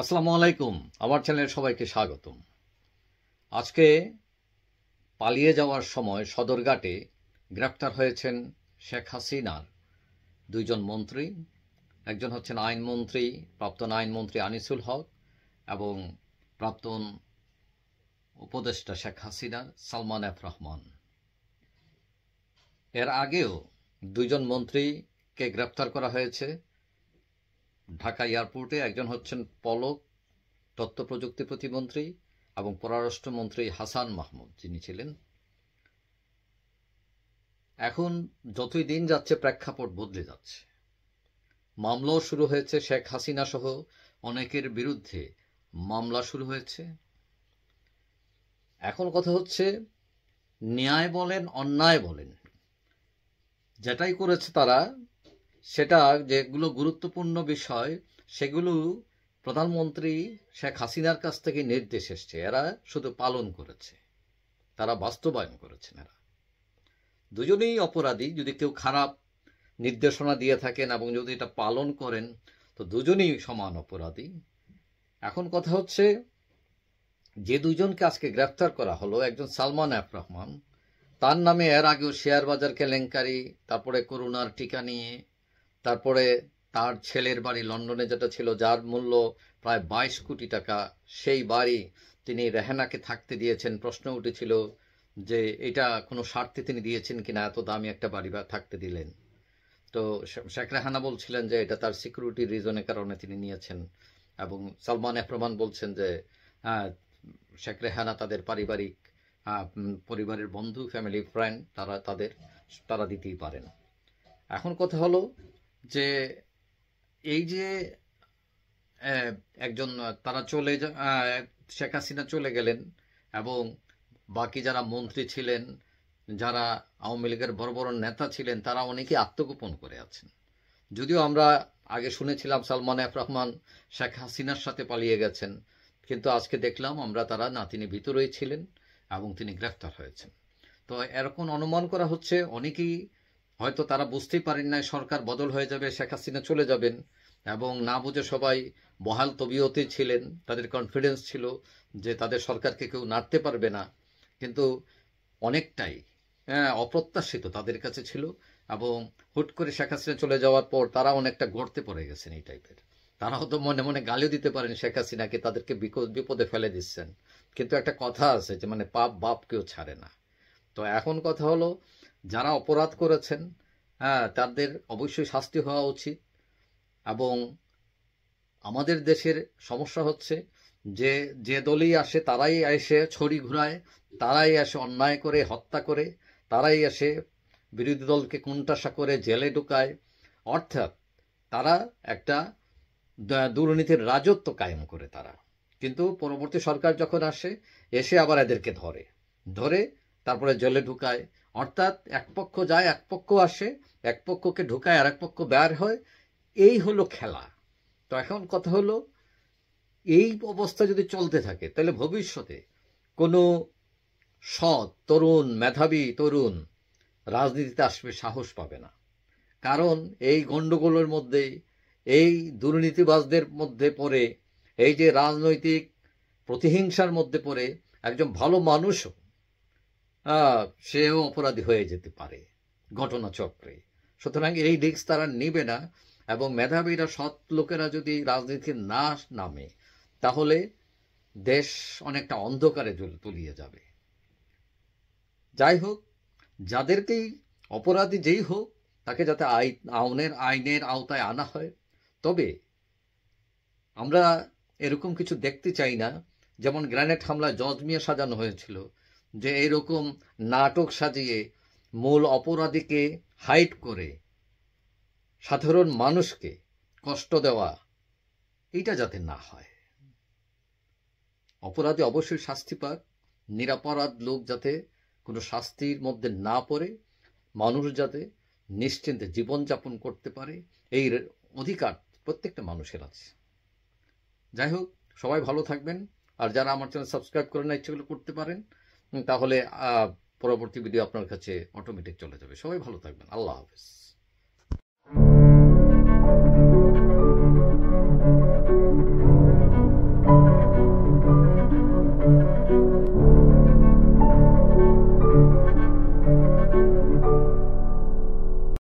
আসসালামু আলাইকুম আমার চ্যানেলে সবাইকে স্বাগতম আজকে পালিয়ে যাওয়ার সময় সদরঘাটে গ্রেপ্তার হয়েছেন শেখ হাসিনার দুইজন মন্ত্রী একজন হচ্ছেন আইনমন্ত্রী প্রাক্তন আইনমন্ত্রী আনিসুল হক এবং প্রাক্তন উপদেষ্টা শেখ হাসিনা সালমান এফ রহমান এর আগেও দুইজন মন্ত্রীকে গ্রেপ্তার করা হয়েছে ঢাকা এয়ারপোর্টে একজন হচ্ছেন পলক তথ্য প্রযুক্তি প্রতিমন্ত্রী এবং পররাষ্ট্রমন্ত্রী হাসান মাহমুদ যিনি ছিলেন এখন যতই দিন যাচ্ছে প্রেক্ষাপট বদলে যাচ্ছে মামলাও শুরু হয়েছে শেখ হাসিনা সহ অনেকের বিরুদ্ধে মামলা শুরু হয়েছে এখন কথা হচ্ছে ন্যায় বলেন অন্যায় বলেন যেটাই করেছে তারা সেটা যেগুলো গুরুত্বপূর্ণ বিষয় সেগুলো প্রধানমন্ত্রী শেখ হাসিনার কাছ থেকে নির্দেশ এসছে এরা শুধু পালন করেছে তারা বাস্তবায়ন করেছেন এরা দুজনেই অপরাধী যদি কেউ খারাপ নির্দেশনা দিয়ে থাকেন এবং যদি এটা পালন করেন তো দুজনেই সমান অপরাধী এখন কথা হচ্ছে যে দুজনকে আজকে গ্রেফতার করা হলো একজন সালমান এফ রহমান তার নামে এর আগেও শেয়ার বাজার কেলেঙ্কারি তারপরে করোনার টিকা নিয়ে তারপরে তার ছেলের বাড়ি লন্ডনে যেটা ছিল যার মূল্য প্রায় বাইশ কোটি টাকা সেই বাড়ি তিনি রেহানাকে থাকতে দিয়েছেন প্রশ্ন উঠেছিল যে এটা কোনো স্বার্থে তিনি দিয়েছেন কিনা এত দামি একটা বাড়ি থাকতে দিলেন তো শেখ রেহানা বলছিলেন যে এটা তার সিকিউরিটি রিজনের কারণে তিনি নিয়েছেন এবং সালমান এফরমান বলছেন যে হ্যাঁ, শেখ রেহানা তাদের পারিবারিক পরিবারের বন্ধু ফ্যামিলি ফ্রেন্ড তারা তাদের তারা দিতেই পারেন এখন কথা হলো যে এই যে একজন তারা চলে শেখ হাসিনা চলে গেলেন এবং বাকি যারা মন্ত্রী ছিলেন যারা আওয়ামী লীগের বড় বড় নেতা ছিলেন তারা অনেকে আত্মগোপন করে আছেন যদিও আমরা আগে শুনেছিলাম সালমান এফ রহমান শেখ হাসিনার সাথে পালিয়ে গেছেন কিন্তু আজকে দেখলাম আমরা তারা না তিনি ভিতরেই ছিলেন এবং তিনি গ্রেফতার হয়েছেন তো এরকম অনুমান করা হচ্ছে অনেকেই হয়তো তারা বুঝতেই পারেন নাই সরকার বদল হয়ে যাবে শেখ হাসিনা চলে যাবেন এবং না বুঝে সবাই বহাল তবিয়তেই ছিলেন তাদের কনফিডেন্স ছিল যে তাদের সরকারকে কেউ নাড়তে পারবে না কিন্তু অনেকটাই হ্যাঁ অপ্রত্যাশিত তাদের কাছে ছিল এবং হুট করে শেখ হাসিনা চলে যাওয়ার পর তারা অনেকটা গড়তে পড়ে গেছেন এই টাইপের তারা হয়তো মনে মনে গালিও দিতে পারেন শেখ হাসিনাকে তাদেরকে বিপদে ফেলে দিচ্ছেন কিন্তু একটা কথা আছে যে মানে পাপ বাপ কেউ ছাড়ে না তো এখন কথা হলো যারা অপরাধ করেছেন হ্যাঁ, তাদের অবশ্যই শাস্তি হওয়া উচিত এবং আমাদের দেশের সমস্যা হচ্ছে যে যে দলই আসে তারাই এসে ছড়ি ঘুরায় তারাই এসে অন্যায় করে হত্যা করে তারাই এসে বিরোধী দলকে কোনটাশা করে জেলে ঢুকায় অর্থাৎ তারা একটা দুর্নীতির রাজত্ব কায়েম করে তারা কিন্তু পরবর্তী সরকার যখন আসে এসে আবার এদেরকে ধরে ধরে তারপরে জেলে ঢুকায় অর্থাৎ এক পক্ষ যায় এক পক্ষ আসে এক পক্ষকে ঢোকায় আর এক পক্ষ বের হয় এই হলো খেলা তো এখন কথা হলো এই অবস্থা যদি চলতে থাকে তাহলে ভবিষ্যতে কোনো সৎ তরুণ মেধাবী তরুণ রাজনীতিতে আসবে সাহস পাবে না কারণ এই গণ্ডগোলের মধ্যে এই দুর্নীতিবাজদের মধ্যে পড়ে এই যে রাজনৈতিক প্রতিহিংসার মধ্যে পড়ে একজন ভালো মানুষও সেও অপরাধী হয়ে যেতে পারে ঘটনা চক্রে সুতরাং এই রিক্স তারা নেবে না এবং মেধাবীরা সৎ লোকেরা যদি রাজনীতির না নামে তাহলে দেশ অনেকটা অন্ধকারে তুলিয়ে যাবে যাই হোক যাদেরকেই অপরাধী যেই হোক তাকে যাতে আউনের আইনের আওতায় আনা হয় তবে আমরা এরকম কিছু দেখতে চাই না যেমন গ্রানেড হামলায় জজ মিয়া সাজানো হয়েছিল যে এরকম নাটক সাজিয়ে মূল অপরাধীকে হাইট করে সাধারণ মানুষকে কষ্ট দেওয়া এটা যাতে না হয় অপরাধী অবশ্যই শাস্তি পাক নিরাপরাধ লোক যাতে কোনো শাস্তির মধ্যে না পড়ে মানুষ যাতে নিশ্চিন্তে জীবনযাপন করতে পারে এই অধিকার প্রত্যেকটা মানুষের আছে যাই হোক সবাই ভালো থাকবেন আর যারা আমার চ্যানেল সাবস্ক্রাইব করে না ইচ্ছে করতে পারেন তাহলে পরবর্তী ভিডিও আপনার কাছে অটোমেটিক চলে যাবে সবাই ভালো থাকবেন আল্লাহ হাফেজ